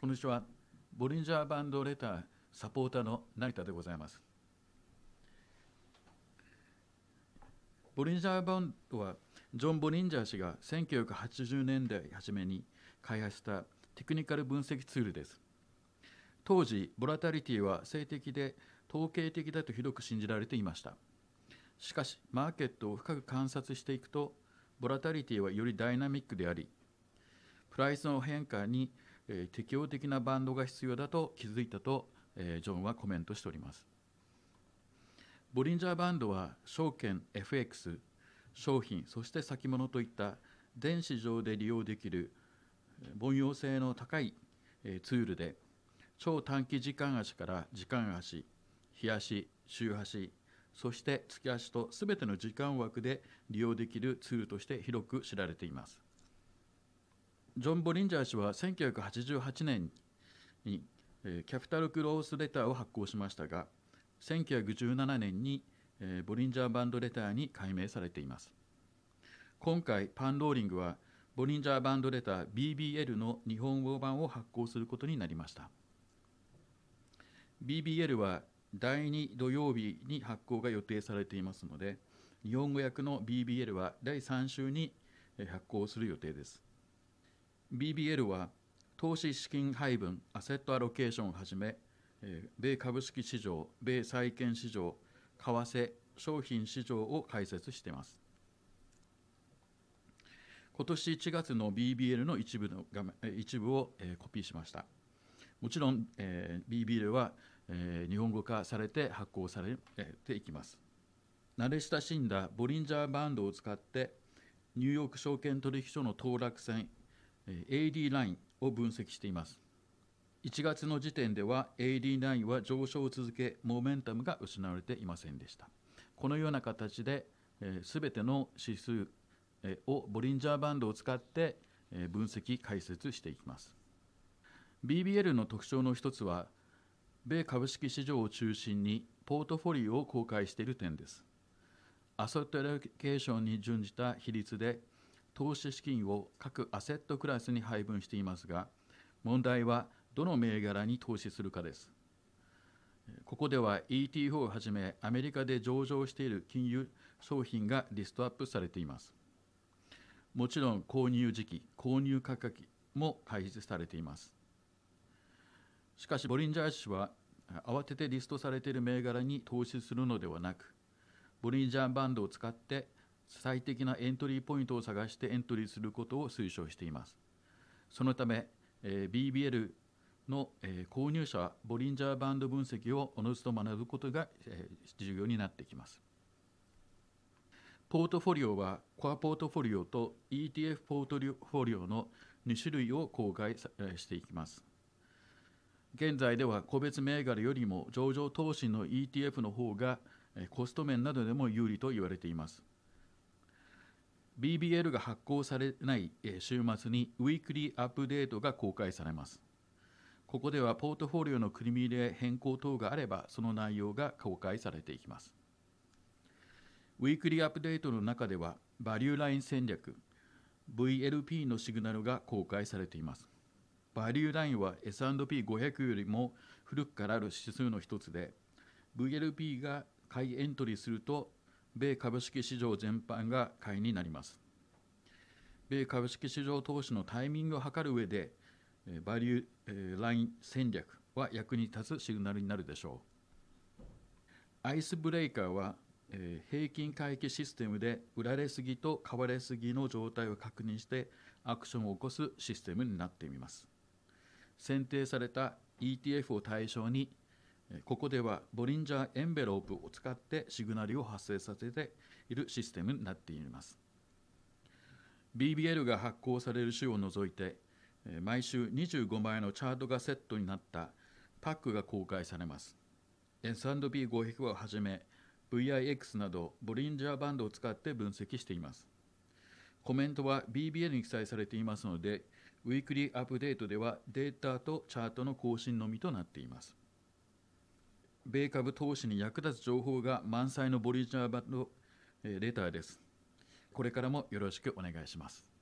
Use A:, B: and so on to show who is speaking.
A: こんにちは。ボリンジャーバンドレターサポーターの成田でございます。ボリンジャーバンドは、ジョン・ボリンジャー氏が1980年代初めに開発したテクニカル分析ツールです。当時、ボラタリティは性的で統計的だとひどく信じられていました。しかし、マーケットを深く観察していくと、ボラタリティはよりダイナミックであり、プライスの変化にえ適応的なバンドが必要だと気づいたと、えジョンはコメントしておりますボリンジャーバンドは証券 FX 商品そして先物といった電子上で利用できる凡用性の高いツールで超短期時間足から時間足日足週足そして月足と全ての時間枠で利用できるツールとして広く知られていますジョン・ボリンジャー氏は1988年に、えキャピタル・クロース・レターを発行しましたが1917年に、えボリンジャー・バンド・レターに改名されています今回パンローリングはボリンジャー・バンド・レター BBL の日本語版を発行することになりました BBL は第2土曜日に発行が予定されていますので日本語訳の BBL は第3週に発行する予定です BBL は投資資金配分アセットアロケーションをはじめ米株式市場米債券市場為替商品市場を開設しています今年1月の BBL の一部の画面一部をコピーしましたもちろん BBL は日本語化されて発行されていきます慣れ親しんだボリンジャーバンドを使ってニューヨーク証券取引所の当落線 AD ラインを分析しています。1月の時点では a d ンは上昇を続け、モメンタムが失われていませんでした。このような形で、全ての指数をボリンジャーバンドを使って分析・解説していきます。BBL の特徴の一つは、米株式市場を中心にポートフォリオを公開している点です。アソットエレケーションに準じた比率で投資資金を各アセットクラスに配分していますが問題はどの銘柄に投資するかですここでは e t 4をはじめアメリカで上場している金融商品がリストアップされていますもちろん購入時期購入価格も開示されていますしかしボリンジャー氏は慌ててリストされている銘柄に投資するのではなくボリンジャーバンドを使って最適なエントリーポイントを探してエントリーすることを推奨しています。そのため、え BBL の、え購入者はボリンジャーバンド分析をおのずと学ぶことが、え重要になってきます。ポートフォリオはコアポートフォリオと ETF ポートフォリオの2種類を公開していきます。現在では個別銘柄よりも上場投資の ETF の方がコスト面などでも有利と言われています。BBL が発行されない週末にウィークリーアップデートが公開されます。ここではポートフォリオの組み入れ変更等があればその内容が公開されていきます。ウィークリーアップデートの中ではバリューライン戦略 VLP のシグナルが公開されています。バリューラインは S&P500 よりも古くからある指数の一つで VLP が買いエントリーすると米株式市場全般が買いになります。米株式市場投資のタイミングを図る上で、バリューライン戦略は役に立つシグナルになるでしょう。アイスブレイカーは、平均回帰システムで売られすぎと買われすぎの状態を確認してアクションを起こすシステムになってみます。選定された ETF を対象にここではボリンジャーエンベロープを使ってシグナルを発生させているシステムになっています BBL が発行される週を除いて毎週25枚のチャートがセットになったパックが公開されます S&P500 をはじめ VIX などボリンジャーバンドを使って分析していますコメントは BBL に記載されていますのでウィークリーアップデートではデータとチャートの更新のみとなっています米株投資に役立つ情報が満載のボリジャーバ版のレターです。これからもよろしくお願いします。